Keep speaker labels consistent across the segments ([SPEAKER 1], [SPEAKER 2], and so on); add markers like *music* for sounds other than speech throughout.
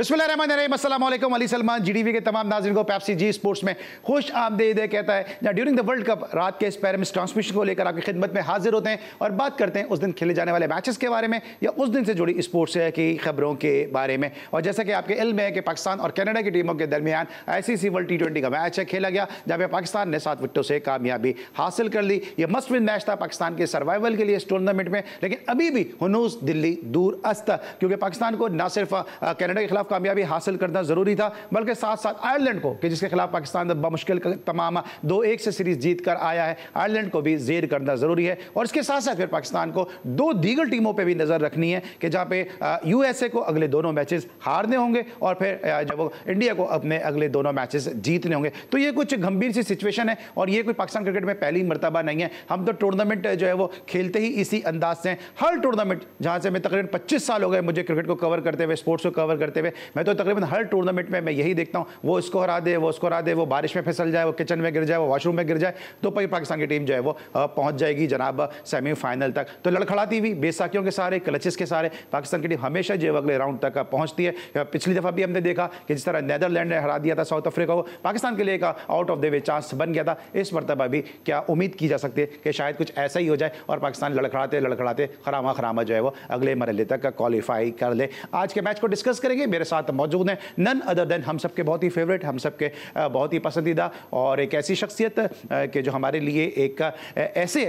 [SPEAKER 1] बिस्मिल्लाम Ali Salman GDV के तमाम नाजर को पैप्सी जी स्पोर्ट्स में खुश आमदेद कहता है जहाँ ड्यूरिंग द वर्ल्ड कप रात के इस पैरमिस ट्रांसमिशन को लेकर आपकी खिदमत में हाजिर होते हैं और बात करते हैं उस दिन खेले जाने वाले मैचेस के बारे में या उस दिन से जुड़ी स्पोर्ट्स की खबरों के बारे में और जैसा कि आपके इल्म है कि पाकिस्तान और कैनेडा की टीमों के दरमियान सी वर्ल्ड टी ट्वेंटी का मैच है खेला गया जहाँ पे पाकिस्तान ने सात विकटों से कामयाबी हासिल कर ली यह मस्ट विन मैच था पाकिस्तान के सर्वाइवल के लिए इस टूर्नामेंट में लेकिन अभी भी हनूस दिल्ली दूर अस्त क्योंकि पाकिस्तान को ना सिर्फ कैनेडा के खिलाफ कामयाबी हासिल करना ज़रूरी था बल्कि साथ साथ आयरलैंड को कि जिसके खिलाफ पाकिस्तान बमुश्किल तमाम दो एक से सीरीज़ जीत कर आया है आयरलैंड को भी जेर करना ज़रूरी है और इसके साथ साथ फिर पाकिस्तान को दो दीगर टीमों पर भी नज़र रखनी है कि जहाँ पे यू को अगले दोनों मैचेस हारने होंगे और फिर जब इंडिया को अपने अगले दोनों मैचेस जीतने होंगे तो ये कुछ गंभीर सी सिचुएशन है और ये कोई पाकिस्तान क्रिकेट में पहली मरतबा नहीं है हम तो टूर्नामेंट जो है वो खेलते ही इसी अंदाज से हर टूर्नामेंट जहाँ से मैं तकरीबन पच्चीस साल हो गए मुझे क्रिकेट को कवर करते हुए स्पोर्ट्स को कवर करते हुए मैं तो तकरीबन हर टूर्नामेंट में मैं यही देखता हूँ वो इसको हरा दे वो उसको हरा दे वो बारिश में फिसल जाए वो किचन में गिर जाए वो वॉशरूम में गिर जाए तो भाई पाकिस्तान की टीम जो है वो पहुँच जाएगी जनाब सेमीफाइनल तक तो लड़खड़ाती हुई बेसाखियों के सारे क्लचेस के सारे पाकिस्तान की टीम हमेशा जो अगले राउंड तक पहुँचती है पिछली दफ़ा भी हमने देखा कि जिस तरह नैदरलैंड ने हरा दिया था साउथ अफ्रीका को पाकिस्तान के लिए एक out of the way chance बन गया था इस मरतबा भी क्या उम्मीद की जा सकती है कि शायद कुछ ऐसा ही हो जाए और पाकिस्तान लड़खड़ाते लड़खड़ाते खरामा खरामा जो है वो अगले मरल तक क्वालिफाई कर ले आज के मैच को डिस्कस करेंगे मेरे साथ मौजूद हैं नन अदर देन हम सबके बहुत ही फेवरेट हम सबके बहुत ही पसंदीदा और एक ऐसी शख्सियत के जो हमारे लिए एक ऐसे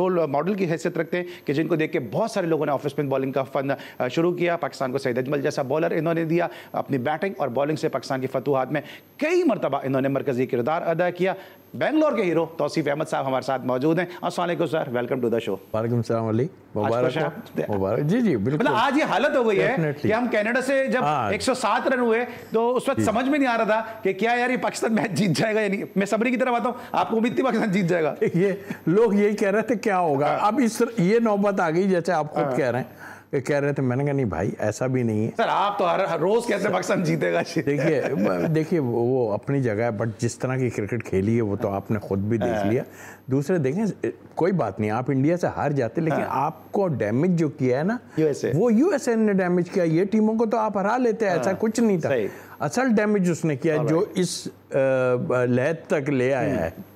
[SPEAKER 1] रोल मॉडल की हैसियत रखते हैं कि जिनको देख के बहुत सारे लोगों ने ऑफ स्पिन बॉलिंग का फन शुरू किया पाकिस्तान को सैद अजमल जैसा बॉलर इन्होंने दिया अपनी बैटिंग और बॉलिंग से पाकिस्तान की फतूहत में कई मरतबा इन्होंने मरकजी किरदार अदा किया बैंगलोर के हीरो तौसीफ अहमद साहब हमारे साथ मौजूद हैं असल sir welcome to the show
[SPEAKER 2] वालेकुम सलाम अली मुबारक जी जी बिल्कुल मतलब आज ये हालत हो गई है कि हम कनाडा से जब
[SPEAKER 1] 107 हाँ। रन हुए तो उस वक्त समझ में नहीं आ रहा था
[SPEAKER 2] कि क्या यार ये पाकिस्तान मैच जीत जाएगा या नहीं मैं सबरी की तरफ आता हूँ आपको उम्मीद थी पाकिस्तान जीत जाएगा ये लोग यही कह रहे थे क्या होगा हाँ। अब इस ये नौबत आ गई जैसे आप खुद हाँ। कह रहे हैं कह रहे थे मैंने कहा नहीं भाई ऐसा भी नहीं है सर
[SPEAKER 1] आप तो हर, रोज़ कहते पाकिस्तान जीतेगा देखिए *laughs*
[SPEAKER 2] देखिए वो अपनी जगह है बट जिस तरह की क्रिकेट खेली है वो तो आपने खुद भी देख हाँ। लिया दूसरे देखें कोई बात नहीं आप इंडिया से हार जाते लेकिन हाँ। आपको डैमेज जो किया है ना यूएसए वो यूएसए ने डैमेज किया ये टीमों को तो आप हरा लेते ऐसा हाँ। कुछ नहीं था असल डैमेज उसने किया जो इस लहत तक ले आया हम्म। है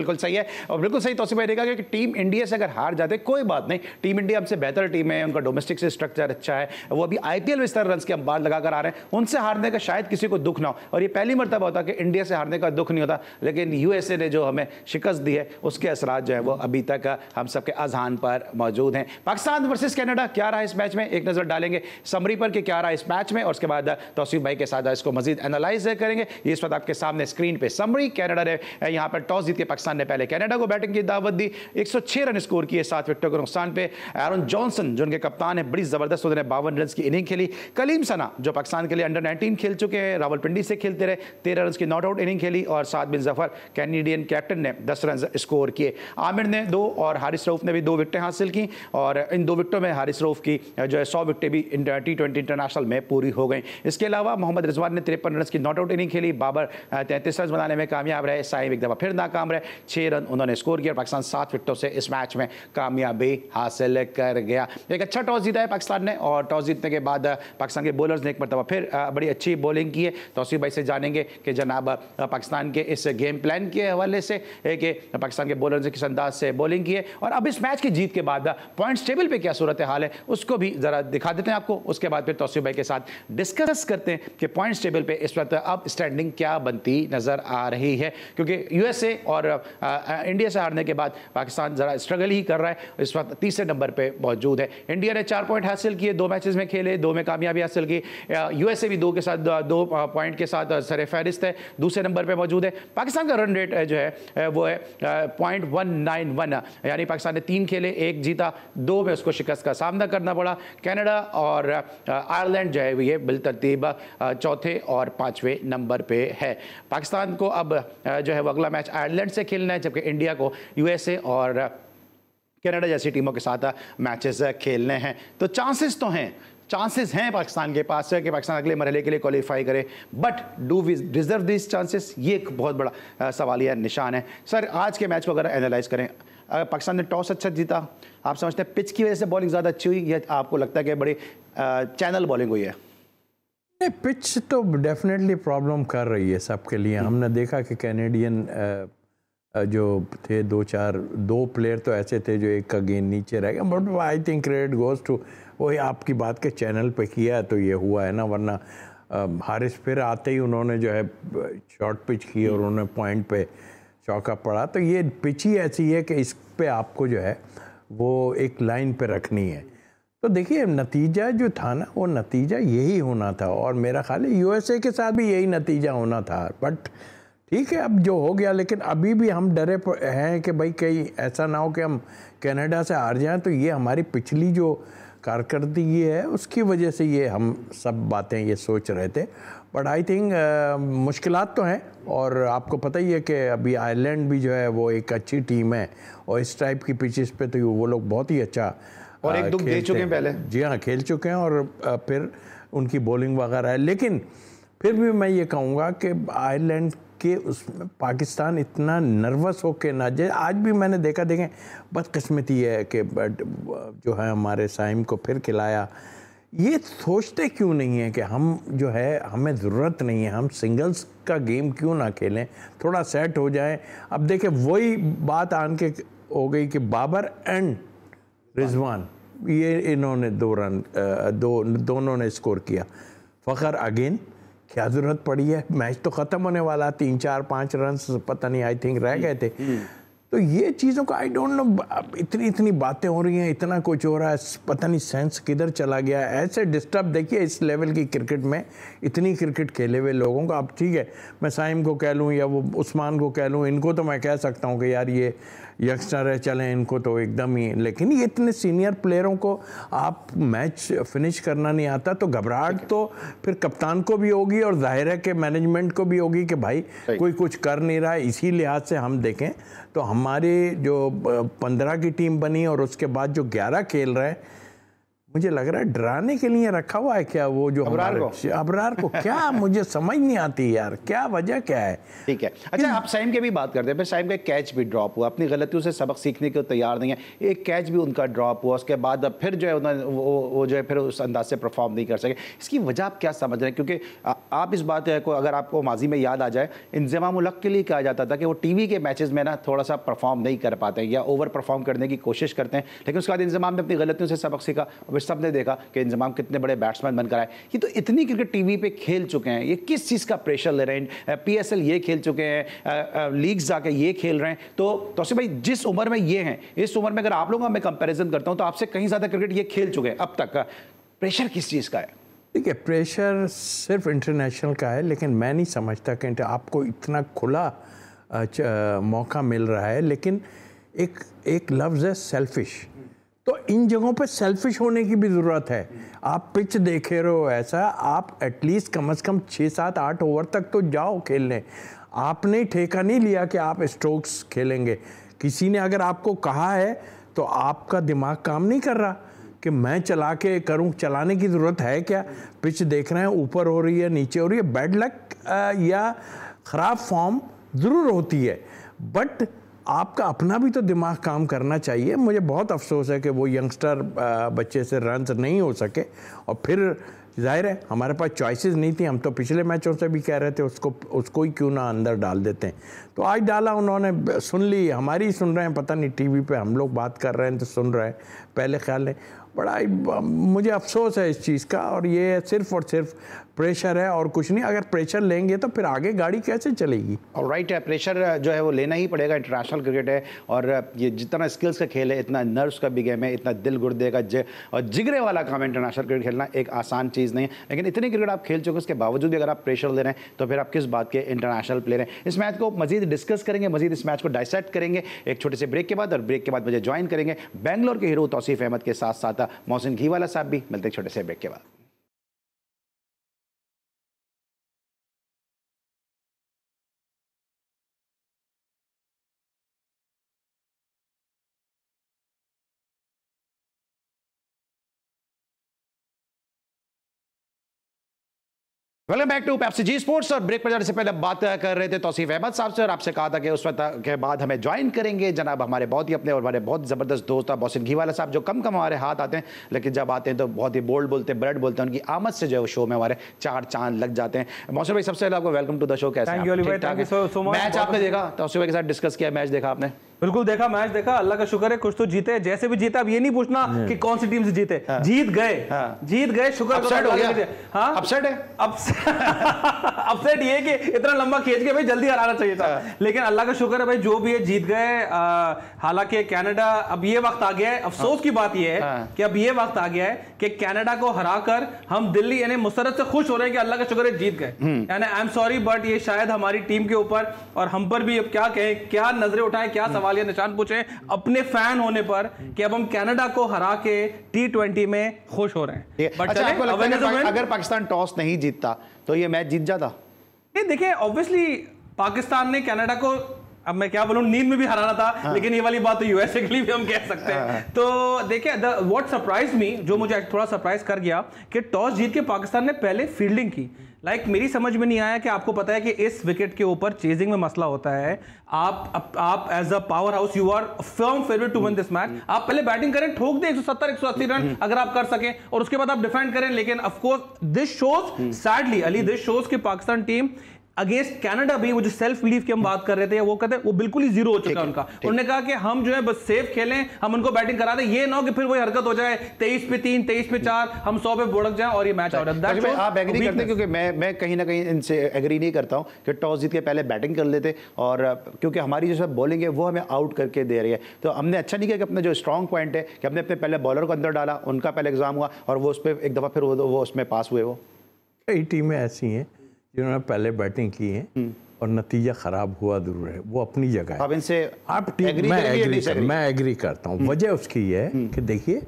[SPEAKER 2] बिल्कुल सही है और बिल्कुल सही तो
[SPEAKER 1] भाई देखा कि टीम इंडिया से अगर हार जाते कोई बात नहीं टीम इंडिया हमसे बेहतर टीम है उनका डोमेस्टिक से स्ट्रक्चर अच्छा है वो अभी आई पी रन के हम लगाकर आ रहे हैं उनसे हारने का शायद किसी को दुख ना हो और ये पहली मरतबा होता कि इंडिया से हारने का दुख नहीं होता लेकिन यूएसए ने जो हमें शिकस्त दी है उसके असरा जो है वो अभी तक हम सबके अजहान पर मौजूद हैं पाकिस्तान वर्सेज कैनेडा क्या रहा इस मैच में एक नज़र डालेंगे समरी पर कि क्या रहा इस मैच में और उसके बाद तोसीफ भाई के साथ इसको मजीद एनालाइज करेंगे इस वक्त आपके सामने स्क्रीन पर समरी कैनेडा ने यहाँ पर टॉस जीत के पाकिस्तान पाकिस्तान ने पहले कनाडा को बैटिंग की दावत दी 106 रन स्कोर किए सात विकेटों के नुकसान पे एरन जॉनसन जो उनके कप्तान है बड़ी ज़बरदस्त उन्होंने बावन रन की इनिंग खेली कलीम सना जो पाकिस्तान के लिए अंडर नाइनटीन खेल चुके हैं रावलपिंडी से खेलते रहे तेरह रन की नॉट आउट इनिंग खेली और सात बिन जफर कैनेडियन कैप्टन ने दस रन स्कोर किए आमिर ने दो और हारिस रऊफ ने भी दो विकटें हासिल की और इन दो विकटों में हारिस रऊफ की जो है सौ विकटें भी टी ट्वेंटी इंटरनेशनल में पूरी हो गई इसके अलावा मोहम्मद रिजवान ने तिरपन रन की नॉट आउट इनिंग खेली बाबर तैंतीस रन बनाने में कामयाब रहे साहिब एक दफ़ा फिर नाकाम रहे छः रन उन्होंने स्कोर किया पाकिस्तान सात विकटों से इस मैच में कामयाबी हासिल कर गया एक अच्छा टॉस जीता है पाकिस्तान ने और टॉस जीतने के बाद पाकिस्तान के बॉलर्स ने एक मरतबा फिर बड़ी अच्छी बॉलिंग की है तोसीफ भाई से जानेंगे कि जनाब पाकिस्तान के इस गेम प्लान के हवाले से एक पाकिस्तान के बोलर ने किस अंदाज से बॉलिंग की है और अब इस मैच की जीत के बाद पॉइंट्स टेबल पर क्या सूरत हाल है उसको भी ज़रा दिखा देते हैं आपको उसके बाद फिर तोसीफ भाई के साथ डिस्कस करते हैं कि पॉइंट्स टेबल पर इस वक्त अब स्टैंडिंग क्या बनती नज़र आ रही है क्योंकि यूएसए और तरफ इंडिया से हारने के बाद पाकिस्तान ज़रा स्ट्रगल ही कर रहा है इस वक्त तीसरे नंबर पर मौजूद है इंडिया ने चार पॉइंट हासिल किए दो मैचेज में खेले दो में कामयाबी हासिल की यू भी दो के साथ दो पॉइंट के साथ सर फहरिस्त है दूसरे नंबर पर मौजूद है पाकिस्तान का रन रेट जो है वो है पॉइंट यानी पाकिस्तान ने तीन खेले एक जीता दो में उसको शिकस्त का सामना करना पड़ा कनाडा और आयरलैंड जो है ये बिलतरतीब चौथे और पाँचवें नंबर पे है पाकिस्तान को अब जो है वो अगला मैच आयरलैंड से खेलना है जबकि इंडिया को यूएसए और कनाडा जैसी टीमों के साथ मैचेस खेलने हैं तो चांसेस तो हैं चांसेस हैं पाकिस्तान के पास कि पाकिस्तान अगले मरहले के लिए क्वालिफाई करे but do we deserve this chances ये एक बहुत बड़ा सवाल या निशान है सर आज के मैच को अगर एनालाइज करें अगर पाकिस्तान ने टॉस अच्छा जीता आप समझते हैं पिच की वजह से बॉलिंग ज़्यादा अच्छी हुई या आपको लगता है कि बड़ी चैनल बॉलिंग हुई है
[SPEAKER 2] पिच तो डेफिनेटली प्रॉब्लम कर रही है सबके लिए हमने देखा कि कैनेडियन जो थे दो चार दो प्लेयर तो ऐसे थे जो एक का गेंद नीचे रह गया but I think credit goes to वही आपकी बात के चैनल पे किया है तो ये हुआ है ना वरना हारिस फिर आते ही उन्होंने जो है शॉर्ट पिच की और उन्होंने पॉइंट पे चौका पड़ा तो ये पिच ही ऐसी है कि इस पर आपको जो है वो एक लाइन पे रखनी है तो देखिए नतीजा जो था ना वो नतीजा यही होना था और मेरा ख्याल है यूएसए के साथ भी यही नतीजा होना था बट ठीक है अब जो हो गया लेकिन अभी भी हम डरे हैं कि भाई कहीं ऐसा ना हो कि हम कनाडा से हार जाएं तो ये हमारी पिछली जो कारकर्दगी है उसकी वजह से ये हम सब बातें ये सोच रहे थे बट आई थिंक मुश्किल तो हैं और आपको पता ही है कि अभी आयरलैंड भी जो है वो एक अच्छी टीम है और इस टाइप की पिचेस पे तो वो लोग बहुत ही अच्छा और एक दुख दे चुके हैं पहले जी हाँ खेल चुके हैं और फिर उनकी बॉलिंग वगैरह है लेकिन फिर भी मैं ये कहूँगा कि आयरलैंड कि उसमें पाकिस्तान इतना नर्वस हो के ना जाए आज भी मैंने देखा देखें बदकस्मती है कि जो है हमारे साइम को फिर खिलाया ये सोचते क्यों नहीं है कि हम जो है हमें ज़रूरत नहीं है हम सिंगल्स का गेम क्यों ना खेलें थोड़ा सेट हो जाए अब देखें वही बात आन के हो गई कि बाबर एंड रिजवान ये इन्होंने दो रन दो दोनों ने स्कोर किया फ़खर अगेन क्या ज़रूरत पड़ी है मैच तो ख़त्म होने वाला तीन चार पाँच रन पता नहीं आई थिंक रह गए थे हम्म। तो ये चीज़ों का आई डोंट नो इतनी इतनी बातें हो रही हैं इतना कुछ हो रहा है पता नहीं सेंस किधर चला गया ऐसे डिस्टर्ब देखिए इस लेवल की क्रिकेट में इतनी क्रिकेट खेले हुए लोगों का अब ठीक है मैं साइम को कह लूँ या वो उस्मान को कह लूँ इनको तो मैं कह सकता हूँ कि यार ये यंगस्टर है चलें इनको तो एकदम ही लेकिन ये इतने सीनियर प्लेयरों को आप मैच फिनिश करना नहीं आता तो घबराहट तो फिर कप्तान को भी होगी और जाहिर है कि मैनेजमेंट को भी होगी कि भाई कोई कुछ कर नहीं रहा है इसी लिहाज से हम देखें तो हमारी जो पंद्रह की टीम बनी और उसके बाद जो ग्यारह खेल रहे हैं मुझे लग रहा है डराने के लिए रखा हुआ है क्या वो जो अबरार को अबरार को क्या *laughs* मुझे समझ नहीं आती यार क्या वजह क्या है
[SPEAKER 1] ठीक है अच्छा आप साइम के भी बात करते हैं फिर साइम का कैच भी ड्रॉप हुआ अपनी गलतियों से सबक सीखने के तैयार नहीं है एक कैच भी उनका ड्रॉप हुआ उसके बाद अब फिर जो है उन्होंने वो, वो जो है फिर उस अंदाज से परफॉर्म नहीं कर सके इसकी वजह आप क्या समझ रहे हैं क्योंकि आप इस बात को अगर आपको माजी में याद आ जाए इंजमाम उलक के लिए कहा जाता था कि वो टी के मैचेज़ में ना थोड़ा सा परफॉर्म नहीं कर पाते या ओवर परफॉर्म करने की कोशिश करते हैं लेकिन उसके बाद इंजमाम ने अपनी गलतियों से सबक सीखा सब ने देखा कि इंजमाम कितने बड़े बैट्समैन बनकर आए ये तो इतनी क्रिकेट टीवी पे खेल चुके हैं ये किस चीज़ का प्रेशर ले रहे हैं पी ये खेल चुके हैं लीग जाके ये खेल रहे हैं तो तोसिफ भाई जिस उम्र में ये हैं इस उम्र में अगर आप लोगों का मैं कंपेरिजन करता हूँ तो आपसे कहीं ज़्यादा क्रिकेट ये खेल चुके हैं अब तक प्रेशर किस चीज़ का है
[SPEAKER 2] देखिए प्रेशर सिर्फ इंटरनेशनल का है लेकिन मैं नहीं समझता कि आपको इतना खुला मौका मिल रहा है लेकिन एक एक लफ्ज़ है सेल्फिश तो इन जगहों पे सेल्फिश होने की भी ज़रूरत है आप पिच देखे रहे हो ऐसा आप एटलीस्ट कम अज़ कम छः सात आठ ओवर तक तो जाओ खेलने आपने ठेका नहीं लिया कि आप स्ट्रोक्स खेलेंगे किसी ने अगर आपको कहा है तो आपका दिमाग काम नहीं कर रहा कि मैं चला के करूं चलाने की ज़रूरत है क्या पिच देख रहे हैं ऊपर हो रही है नीचे हो रही है बैड लक या ख़राब फॉर्म ज़रूर होती है बट आपका अपना भी तो दिमाग काम करना चाहिए मुझे बहुत अफसोस है कि वो यंगस्टर बच्चे से रन नहीं हो सके और फिर जाहिर है हमारे पास चॉइसेस नहीं थी हम तो पिछले मैचों से भी कह रहे थे उसको उसको ही क्यों ना अंदर डाल देते हैं तो आज डाला उन्होंने सुन ली हमारी ही सुन रहे हैं पता नहीं टीवी पे हम लोग बात कर रहे हैं तो सुन रहे हैं पहले ख्याल है बड़ा मुझे अफसोस है इस चीज़ का और ये सिर्फ और सिर्फ प्रेशर है और कुछ नहीं अगर प्रेशर लेंगे तो फिर आगे गाड़ी कैसे चलेगी
[SPEAKER 1] और राइट है प्रेशर uh, जो है वो लेना ही पड़ेगा इंटरनेशनल क्रिकेट है और uh, ये जितना स्किल्स का खेल है इतना नर्व्स का भी गेम है इतना दिल गुर्दे का जे और जिगरे वाला काम है इंटरनेशनल क्रिकेट खेलना एक आसान चीज़ नहीं है लेकिन इतनी क्रिकेट आप खेल चुके उसके बावजूद भी अगर आप प्रेशर ले रहे हैं तो फिर आप किस बात के इंटरनेशनल प्लेयर हैं इस मैच को मजीद डिस्कस करेंगे मजीद इस मैच को डाइसेट करेंगे एक छोटे से ब्रेक के बाद और ब्रेक के बाद मुझे ज्वाइन करेंगे बैंगलोर के हीरो तोसीफ़ अहमद के साथ साथ मोहसिन घीवाला साहब भी मिलते छोटे से ब्रेक के बाद welcome back to Pepsi G sports और ब्रेक पर जाने से पहले बात कर रहे थे तोसीफ़ अहमद साहब से और आपसे कहा था कि उस वक्त के बाद हमें ज्वाइन करेंगे जनाब हमारे बहुत ही अपने और हमारे बहुत ज़बरदस्त दोस्त और बौसिन घीवाला साहब जो कम कम हमारे हाथ आते हैं लेकिन जब आते हैं तो बहुत ही बोल्ड बोलते हैं ब्रेड बोलते हैं उनकी आमद से जो है शो में हमारे चार चांद लग जाते हैं मौसम भाई सबसे पहले आपको वेलकम टू द शो कैसे मैच आपने देखा तौसीफ के साथ डिस्कस किया मैच देखा आपने बिल्कुल देखा मैच देखा
[SPEAKER 3] अल्लाह का शुक्र है कुछ तो जीते जैसे भी जीते अब ये नहीं पूछना हम्म। कि कौन सी टीम से जीते हाँ। जीत गए हाँ। जीत गए शुक्र अपसेट तो हो गया हाँ अपसेट है अपसेट *laughs* ये कि इतना लंबा खींच के भाई जल्दी हराना चाहिए था हाँ। लेकिन अल्लाह का शुक्र है भाई जो भी है जीत गए हालांकि कैनेडा अब ये वक्त आ गया है अफसोस हाँ। की बात यह है हाँ। कि अब ये वक्त आ गया है कि कैनेडा को हरा कर हम दिल्ली यानी मुसरत से खुश हो रहे हैं कि अल्लाह का शुक्र है जीत गए हम्म। यानी आई एम सॉरी बट ये शायद हमारी टीम के ऊपर और हम पर भी अब क्या कहें क्या नजरें उठाएं क्या हम्म। सवाल सवाल या निशान पूछे अपने फैन होने पर कि अब हम कनाडा को हरा के टी ट्वेंटी में
[SPEAKER 1] खुश हो रहे हैं बट अच्छा, अगर, अगर पाकिस्तान टॉस नहीं जीतता तो ये मैच जीत जाता
[SPEAKER 3] नहीं देखिए ऑब्वियसली पाकिस्तान ने कनाडा को अब मैं क्या बोलूं नींद में भी हराना था हाँ। लेकिन ये वाली बात तो यूएसए के लिए भी हम कह सकते हैं हाँ। तो देखिए द व्हाट सरप्राइज मी जो मुझे थोड़ा सरप्राइज कर गया कि टॉस जीत के पाकिस्तान ने पहले फील्डिंग की लाइक like, मेरी समझ में नहीं आया कि आपको पता है कि इस विकेट के ऊपर चेजिंग में मसला होता है आप आप, as a power house you are firm favourite to win this match आप पहले बैटिंग करें ठोक दें 170 180 रन हम्म, हम्म। अगर आप कर सकें और उसके बाद आप डिफेंड करें लेकिन course this shows sadly Ali this shows कि पाकिस्तान टीम अगेंस्ट कनाडा भी वो जो सेल्फ बिलीफ की हम बात कर रहे थे वो कहते हैं वो बिल्कुल ही जीरो हो चुका है उनका उन्होंने कहा कि हम जो है बस सेफ खेलें हम उनको बैटिंग करा दें ये ना हो कि फिर वही हरकत हो जाए तेईस पे तीन तेईस पे चार हम सौ पे
[SPEAKER 1] बुड़क जाए और ये मैच अच्छा, और आप एग्री करते क्योंकि मैं मैं कहीं ना कहीं इनसे एग्री नहीं करता हूँ कि टॉस जीत के पहले बैटिंग कर लेते और क्योंकि हमारी जो सब बॉलिंग है वो हमें आउट करके दे रही है तो हमने अच्छा नहीं किया कि अपना जो स्ट्रॉन्ग पॉइंट है कि हमने अपने पहले बॉलर को अंदर डाला उनका पहले एग्जाम हुआ और वो उस पर एक दफ़ा फिर वो उसमें पास हुए वो
[SPEAKER 2] कई टीमें ऐसी हैं जिन्होंने पहले बैटिंग की है हम्म। और नतीजा खराब हुआ जरूर है वो अपनी जगह है।
[SPEAKER 1] इनसे आप टीम एग्री मैं एग्री कर, मैं
[SPEAKER 2] एग्री करता हूँ हम्म। वजह उसकी ये है हम्म। कि देखिए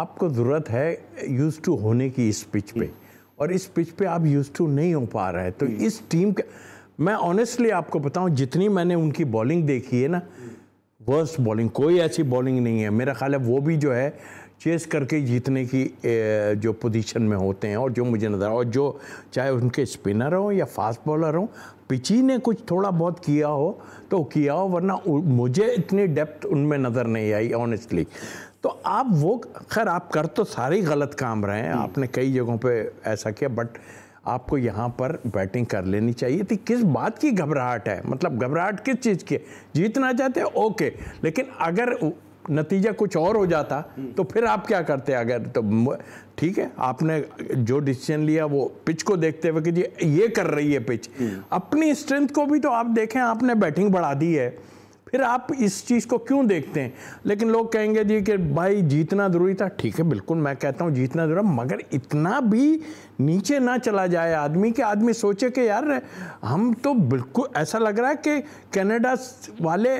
[SPEAKER 2] आपको ज़रूरत है यूज टू होने की इस पिच पे और इस पिच पे आप यूज टू नहीं हो पा रहे तो इस टीम के मैं ऑनेस्टली आपको बताऊं जितनी मैंने उनकी बॉलिंग देखी है ना वर्स्ट बॉलिंग कोई ऐसी बॉलिंग नहीं है मेरा ख्याल है वो भी जो है चेस करके जीतने की जो पोजीशन में होते हैं और जो मुझे नज़र और जो चाहे उनके स्पिनर हों या फास्ट बॉलर हों पिची ने कुछ थोड़ा बहुत किया हो तो किया हो वरना मुझे इतनी डेप्थ उनमें नज़र नहीं आई ऑनेस्टली तो आप वो खैर आप कर तो सारे गलत काम रहे हैं हम्म। आपने कई जगहों पे ऐसा किया बट आपको यहाँ पर बैटिंग कर लेनी चाहिए थी किस बात की घबराहट है मतलब घबराहट किस चीज़ की है जीतना चाहते हैं ओके लेकिन अगर नतीजा कुछ और हो जाता तो फिर आप क्या करते अगर तो ठीक है आपने जो डिसीजन लिया वो पिच को देखते हुए कि जी ये कर रही है पिच अपनी स्ट्रेंथ को भी तो आप देखें आपने बैटिंग बढ़ा दी है फिर आप इस चीज़ को क्यों देखते हैं लेकिन लोग कहेंगे जी कि भाई जीतना जरूरी था ठीक है बिल्कुल मैं कहता हूँ जीतना जरूरी मगर इतना भी नीचे ना चला जाए आदमी के आदमी सोचे कि यार हम तो बिल्कुल ऐसा लग रहा है कि कनाडा वाले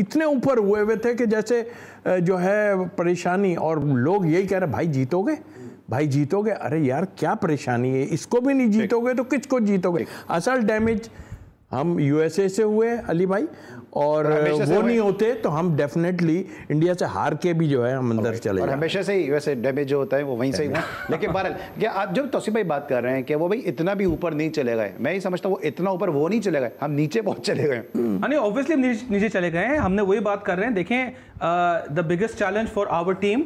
[SPEAKER 2] इतने ऊपर हुए हुए थे कि जैसे जो है परेशानी और लोग यही कह रहे भाई जीतोगे भाई जीतोगे अरे यार क्या परेशानी है इसको भी नहीं जीतोगे तो किसको जीतोगे असल डैमेज हम यूएसए से हुए अली भाई और, वो नहीं होते तो हम डेफिनेटली इंडिया से हार के भी जो है हम अंदर चले और हमेशा से ही वैसे डैमेज जो होता है वो वहीं से ही *laughs*
[SPEAKER 1] लेकिन बहरहाल क्या आप जब तोसी भाई बात कर रहे हैं कि वो भाई इतना भी ऊपर नहीं चले गए मैं ही समझता हूँ वो इतना ऊपर वो नहीं चले गए हम नीचे बहुत चले गए हाँ नहीं ऑब्वियसली नीचे चले गए हैं हमने वही बात कर रहे हैं
[SPEAKER 3] देखें the biggest challenge for our team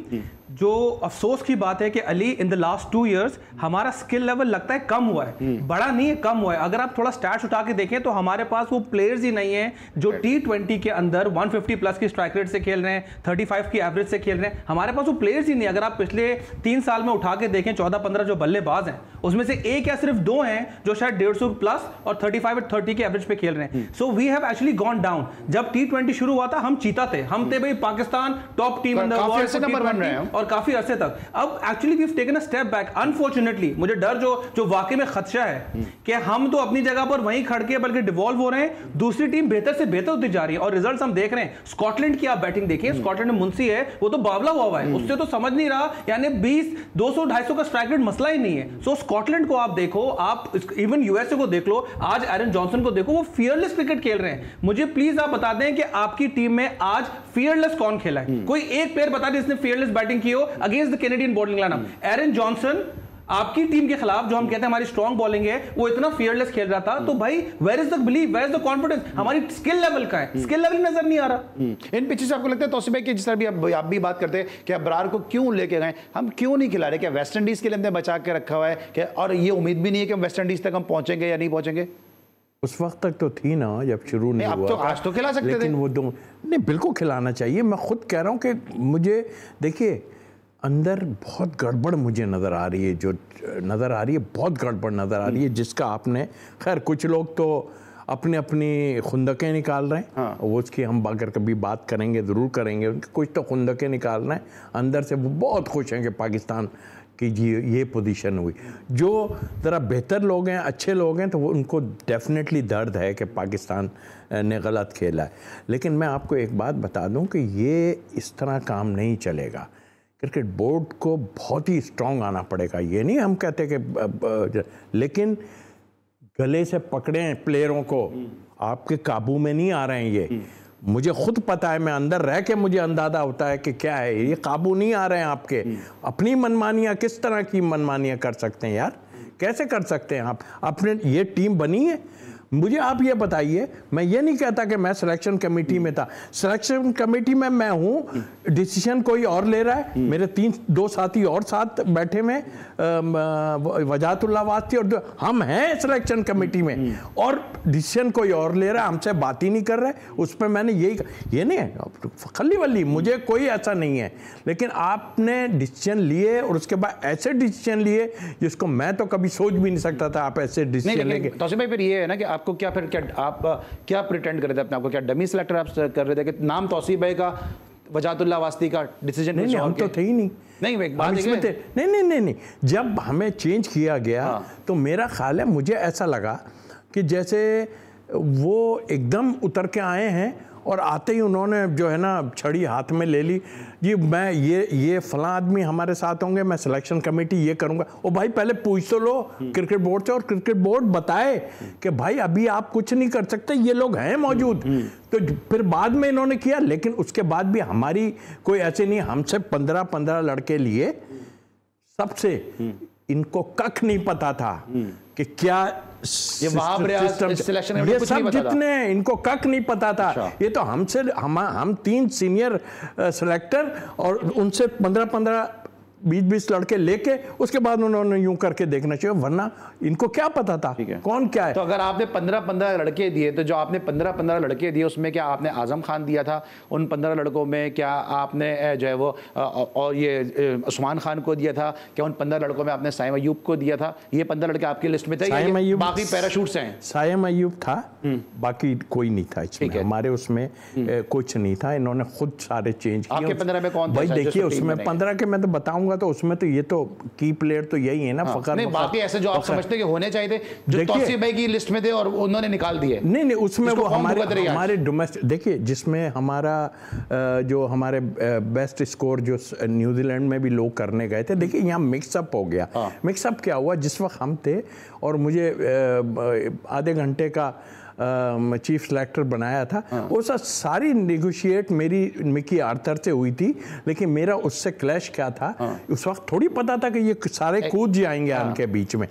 [SPEAKER 3] जो अफसोस की बात है कि Ali in the last two years हमारा स्किल लेवल लगता है कम हुआ है हम्म। बड़ा नहीं है कम हुआ है अगर आप थोड़ा स्टैट्स उठा के देखें तो हमारे पास वो प्लेयर्स ही नहीं है जो टी ट्वेंटी के अंदर 150 प्लस की स्ट्राइक रेट से खेल रहे हैं 35 की एवरेज से खेल रहे हैं हमारे पास वो प्लेयर्स ही नहीं अगर आप पिछले तीन साल में उठा के देखें चौदह पंद्रह जो बल्लेबाज हैं उसमें से एक या सिर्फ दो हैं जो शायद डेढ़ सौ प्लस और थर्टी फाइव थर्टी के एवरेज पे खेल रहे हैं so we have actually gone down जब टी ट्वेंटी शुरू हुआ था हम चीता थे हम थे हम्म। भाई Pakistan top team in the world और काफ़ी अरसे तक अब actually we taken a step back unfortunately मुझे डर जो जो वाकई में खदशा है कि हम तो अपनी जगह पर वहीं खड़के बल्कि डिवॉल्व हो रहे हैं दूसरी टीम बेहतर से बेहतर होती जा रही है और रिजल्ट हम देख रहे हैं स्कॉटलैंड की आप बैटिंग देखिए स्कॉटलैंड में मुंशी है वो तो बावला हुआ हुआ है हम्म। उससे तो समझ नहीं रहा यानी बीस दो सौ का स्ट्राइक रेट मसला ही नहीं है सो स्कॉटलैंड को आप देखो आप इवन यूएसए को देख लो आज एरन जॉनसन को देखो वो फियरलेस क्रिकेट खेल रहे हैं मुझे प्लीज आप बता दें कि आपकी टीम में आज फियरलेस कौन खेला है हम्म। कोई एक प्लेयर बता दें इसने फियरलेस बैटिंग की हो against the Canadian bowling lineup Aaron Johnson आपकी टीम के खिलाफ जो हम कहते हैं हमारी स्ट्रॉन्ग बॉलिंग है वो इतना फियरलेस खेल रहा था तो hmm. भाई
[SPEAKER 1] where is the believe where is the confidence हमारी स्किल लेवल का है स्किल hmm. लेवल नजर नहीं आ रहा hmm. इन पिचेस आपको लगता है तो भाई की जिस तरह भी आप, आप भी बात करते हैं कि अब्रार को क्यों लेके गए हम क्यों नहीं खिला रहे क्या वेस्ट इंडीज के लिए हमने बचा के रखा हुआ है क्या और ये उम्मीद भी नहीं है कि हम वेस्ट इंडीज तक हम पहुंचेंगे या नहीं पहुंचेंगे
[SPEAKER 2] उस वक्त तक तो थी ना जब शुरू नहीं, नहीं हुआ तो आज तो खिला सकते लेकिन थे। वो दो नहीं बिल्कुल खिलाना चाहिए मैं खुद कह रहा हूँ कि मुझे देखिए अंदर बहुत गड़बड़ मुझे नज़र आ रही है जो नज़र आ रही है बहुत गड़बड़ नज़र आ रही है जिसका आपने खैर कुछ लोग तो अपने अपनी खुंदकें निकाल रहे हैं हाँ। वो उसकी हम अगर कभी बात करेंगे ज़रूर करेंगे उनके कुछ तो खुंदकें निकाल रहे हैं अंदर से वो बहुत खुश हैं कि पाकिस्तान कि जी ये पोजीशन हुई जो ज़रा बेहतर लोग हैं अच्छे लोग हैं तो वो उनको डेफिनेटली दर्द है कि पाकिस्तान ने गलत खेला है लेकिन मैं आपको एक बात बता दूं कि ये इस तरह काम नहीं चलेगा क्रिकेट बोर्ड को बहुत ही स्ट्रांग आना पड़ेगा ये नहीं हम कहते कि लेकिन गले से पकड़े प्लेयरों को आपके काबू में नहीं आ रहे हैं ये मुझे खुद पता है मैं अंदर रह के मुझे अंदाजा होता है कि क्या है ये काबू नहीं आ रहे हैं आपके अपनी मनमानियां किस तरह की मनमानियां कर सकते हैं यार कैसे कर सकते हैं आप अपने ये टीम बनी है मुझे आप ये बताइए मैं ये नहीं कहता कि मैं सिलेक्शन कमेटी में था सिलेक्शन कमेटी में मैं हूँ डिसीजन कोई और ले रहा है मेरे तीन दो साथी और साथ बैठे में वजातुल्ला वास्ती और हम हैं सिलेक्शन कमेटी में और डिसीजन कोई और ले रहा है हमसे बात ही नहीं कर रहे उस पर मैंने यही ये नहीं है खली वली मुझे कोई ऐसा नहीं है लेकिन आपने डिसीजन लिए और उसके बाद ऐसे डिसीजन लिए जिसको मैं तो कभी सोच भी नहीं सकता था आप ऐसे डिसीजन लेंगे
[SPEAKER 1] तो भाई फिर ये है ना कि आप आपको क्या फिर क्या आप क्या प्रिटेंड कर रहे थे अपने आपको क्या डमी सिलेक्टर आप कर रहे थे कि नाम तोसीब भाई का वजातुल्ला वास्ती का डिसीजन नहीं, नहीं हम तो थे ही नहीं नहीं एक बात इसमें थे
[SPEAKER 2] नहीं नहीं नहीं नहीं जब हमें चेंज किया गया हाँ। तो मेरा ख्याल है मुझे ऐसा लगा कि जैसे वो एकदम उतर के आए हैं और आते ही उन्होंने जो है ना छड़ी हाथ में ले ली जी मैं ये ये फला आदमी हमारे साथ होंगे मैं सिलेक्शन कमेटी ये करूँगा ओ भाई पहले पूछ तो लो क्रिकेट हम्म। बोर्ड से और क्रिकेट बोर्ड बताए कि भाई अभी आप कुछ नहीं कर सकते ये लोग हैं मौजूद हम्म, हम्म। तो फिर बाद में इन्होंने किया लेकिन उसके बाद भी हमारी कोई ऐसे नहीं हमसे पंद्रह पंद्रह लड़के लिए सबसे इनको कख नहीं पता था कि क्या ये सिलेक्शन ये सब जितने इनको कक नहीं पता था अच्छा। ये तो हमसे हम हम तीन सीनियर सिलेक्टर और उनसे पंद्रह पंद्रह बीच बीच लड़के लेके उसके बाद उन्होंने यूं करके देखना चाहिए वरना इनको क्या पता था कौन क्या है तो
[SPEAKER 1] अगर आपने पंद्रह पंद्रह लड़के दिए तो जो आपने पंद्रह पंद्रह लड़के दिए उसमें क्या आपने आजम खान दिया था उन पंद्रह लड़कों में क्या आपने जो है वो और ये उस्मान खान को दिया था क्या उन पंद्रह लड़कों में आपने साइम अयूब को दिया था ये पंद्रह लड़के आपकी लिस्ट में थे बाकी पैराशूट हैं
[SPEAKER 2] साइम अयूब था हम्म। बाकी कोई नहीं था है हमारे उसमें हम्म। कुछ नहीं था इन्होंने खुद सारे चेंज किए पंद्रह में कौन देखिए उसमें पंद्रह के मैं तो बताऊँ चाहूंगा तो उसमें तो ये तो की प्लेयर तो यही है ना हाँ, फकर नहीं बाकी ऐसे जो आप समझते
[SPEAKER 1] कि होने चाहिए थे जो तौसीफ भाई की लिस्ट में थे और उन्होंने निकाल दिए नहीं नहीं उसमें वो हमारे हमारे
[SPEAKER 2] डोमेस्टिक देखिए जिसमें हमारा जो हमारे बेस्ट स्कोर जो न्यूजीलैंड में भी लोग करने गए थे देखिए यहाँ मिक्सअप हो गया मिक्सअप हाँ। क्या हुआ जिस वक्त हम थे और मुझे आधे घंटे का चीफ सेलेक्टर बनाया था वो सब सारी निगोशिएट मेरी मिकी आर्थर से हुई थी लेकिन मेरा उससे क्लैश क्या था हाँ। उस वक्त थोड़ी पता था कि ये सारे कूद जाएंगे हाँ। उनके बीच में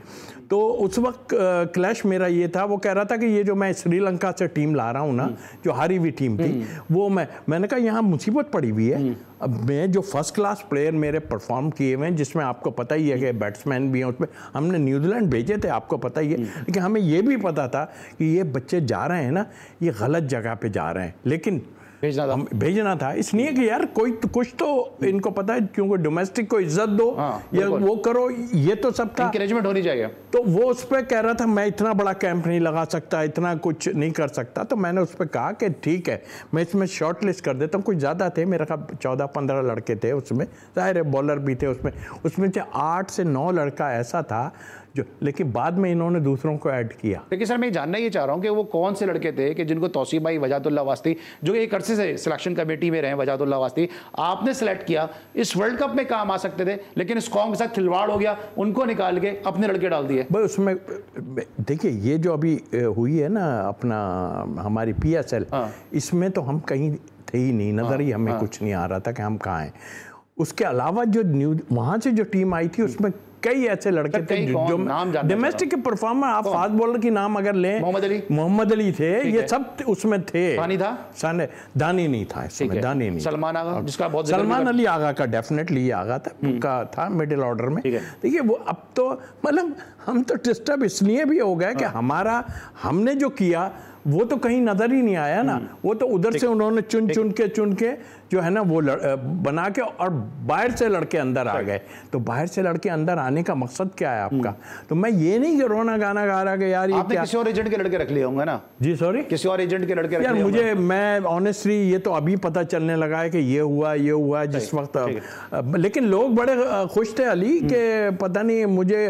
[SPEAKER 2] तो उस वक्त क्लैश मेरा ये था वो कह रहा था कि ये जो मैं श्रीलंका से टीम ला रहा हूँ ना जो हारी हुई टीम थी वो मैं मैंने कहा यहाँ मुसीबत पड़ी हुई है अब मैं जो फर्स्ट क्लास प्लेयर मेरे परफॉर्म किए हुए हैं जिसमें आपको पता ही है कि बैट्समैन भी हैं उसमें हमने न्यूजीलैंड भेजे थे आपको पता ही है लेकिन हमें ये भी पता था कि ये बच्चे जा रहे हैं ना ये गलत जगह पे जा रहे हैं लेकिन भेजना था भेजना था इसलिए कि यार कोई तो कुछ तो इनको पता है क्योंकि डोमेस्टिक को इज्जत दो हाँ, या वो करो ये तो सब था इंकरेजमेंट होनी चाहिए तो वो उस पर कह रहा था मैं इतना बड़ा कैंप नहीं लगा सकता इतना कुछ नहीं कर सकता तो मैंने उस पर कहा कि ठीक है मैं इसमें शॉर्ट लिस्ट कर देता हूँ कुछ ज़्यादा थे मेरे खा चौदह पंद्रह लड़के थे उसमें जाहिर है बॉलर भी थे उसमें उसमें से आठ से नौ लड़का ऐसा था जो लेकिन बाद में इन्होंने दूसरों को ऐड किया
[SPEAKER 1] लेकिन सर मैं जानना ये चाह रहा हूँ कि वो कौन से लड़के थे कि जिनको तोसीबाई वजातुल्ला वास्ती जो एक अरसे से सिलेक्शन कमेटी में रहे वजातुल्ला वास्ती आपने सेलेक्ट किया इस वर्ल्ड कप में काम आ सकते थे लेकिन इस कॉम के साथ खिलवाड़ हो गया उनको निकाल के अपने लड़के डाल दिए
[SPEAKER 2] भाई उसमें देखिए ये जो अभी हुई है ना अपना हमारी पी हाँ। इसमें तो हम कहीं थे ही नहीं नज़र ही हाँ, हमें हाँ। कुछ नहीं आ रहा था कि हम कहाँ हैं उसके अलावा जो न्यूज वहाँ से जो टीम आई थी उसमें कई ऐसे लड़के थे जो डोमेस्टिक के परफॉर्मर आप फास्ट बॉलर की नाम अगर लें मोहम्मद अली मोहम्मद अली थे ये सब उसमें थे धानी था साने नहीं था दानी नहीं सलमान आगा जिसका बहुत सलमान अली आगा का डेफिनेटली आगा था उनका हम्म। था मिडिल ऑर्डर में देखिए वो अब तो मतलब हम तो डिस्टर्ब इसलिए भी हो गए कि हाँ। हमारा हमने जो किया वो तो कहीं नजर ही नहीं आया ना हम्म। वो तो उधर से उन्होंने चुन चुन के चुन के जो है ना वो बना के और बाहर से लड़के अंदर आ गए तो बाहर से लड़के अंदर आने का मकसद क्या है आपका हम्म। तो मैं ये नहीं कि रोना गाना गा रहा यार ये आपने किसी और एजेंट के लड़के रख लिए होंगे ना जी सॉरी किसी और एजेंट के लड़के यार मुझे मैं ऑनेस्टली ये तो अभी पता चलने लगा है कि ये हुआ ये हुआ जिस वक्त लेकिन लोग बड़े खुश थे अली हम्म। के पता नहीं मुझे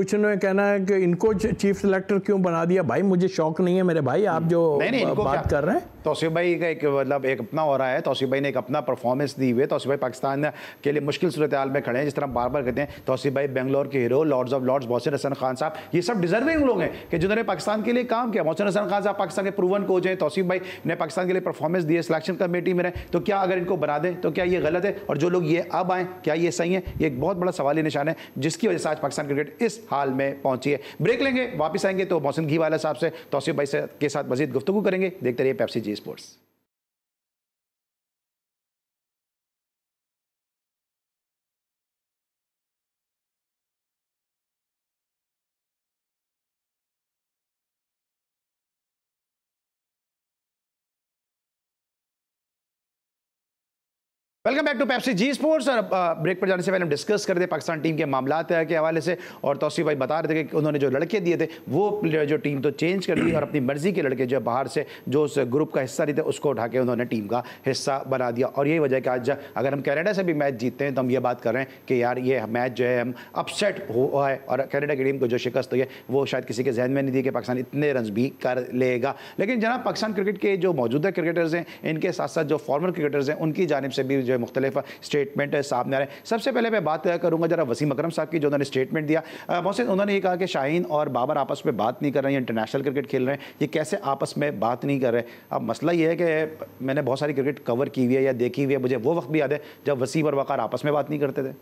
[SPEAKER 2] कुछ ने कहना है कि इनको चीफ सिलेक्टर क्यों बना दिया भाई मुझे शौक नहीं है मेरे भाई आप हम्म। जो बात कर रहे हैं
[SPEAKER 1] तोसीफ भाई का एक मतलब एक अपना हो रहा है तोसीफ भाई ने एक अपना परफॉर्मेंस दी हुई है तोसीफ भाई पाकिस्तान के लिए मुश्किल सूरत हाल में खड़े हैं जिस तरह बार बार कहते हैं तोसीफ भाई बेंगलोर के hero lords of lords Mohsin Hasan Khan साहब ये सब डिजर्विंग लोग हैं कि जिन्होंने पाकिस्तान के लिए काम किया मोहसिन हसन खान साहब पाकिस्तान के प्रूवन कोच हैं तोसीफ भाई ने पाकिस्तान के लिए परफॉर्मेंस दी है सिलेक्शन कमेटी में रहे तो क्या अगर इनको बना दें तो क्या ये गलत है और जो लोग ये अब आएँ क्या ये सही है ये एक बहुत बड़ा सवाल निशान है जिसकी वजह से आज पाकिस्तान क्रिकेट इस हाल में पहुंची है ब्रेक लेंगे वापस आएंगे तो मोहसिन घी वाले साहब से तोसीफ भाई के साथ मजीद गुफ्तु करेंगे देखते रहिए Pepsi G sports welcome back to Pepsi G sports और ब्रेक पर जाने से पहले हम डिस्कस कर रहे पाकिस्तान टीम के मामला के हवाले से और तोसी भाई बता रहे थे कि उन्होंने जो लड़के दिए थे वो जो टीम तो चेंज कर दी और अपनी मर्जी के लड़के जो बाहर से जो उस ग्रुप का हिस्सा नहीं थे उसको उठा के उन्होंने टीम का हिस्सा बना दिया और यही वजह कि आज अगर हम कैनेडा से भी मैच जीतते हैं तो हम ये बात कर रहे हैं कि यार ये मैच जो है हम अपसेट हुआ है और कैनेडा की टीम को जो शिकस्त हुई है वो शायद किसी के जहन में नहीं थी कि पाकिस्तान इतने रन भी कर लेगा लेकिन जनाब पाकिस्तान क्रिकेट के जो मौजूदा क्रिकेटर्स हैं इनके साथ साथ जो फॉर्मर क्रिकेटर्स हैं उनकी जानब से भी जो है मुख्तलिफ स्टेटमेंट सामने आ रहे हैं सबसे पहले मैं बात करूँगा जरा वसीम अक्रम साहब की जो उन्होंने स्टेटमेंट दिया मोहसिन उन्होंने ये कहा कि शाहीन और बाबर आपस में बात नहीं कर रहे हैं इंटरनेशनल क्रिकेट खेल रहे हैं ये कैसे आपस में बात नहीं कर रहे अब मसला ये है कि मैंने बहुत सारी क्रिकेट कवर की हुई है या देखी हुई है मुझे वो वक्त भी याद है जब वसीम और वक़ार आपस में बात नहीं करते थे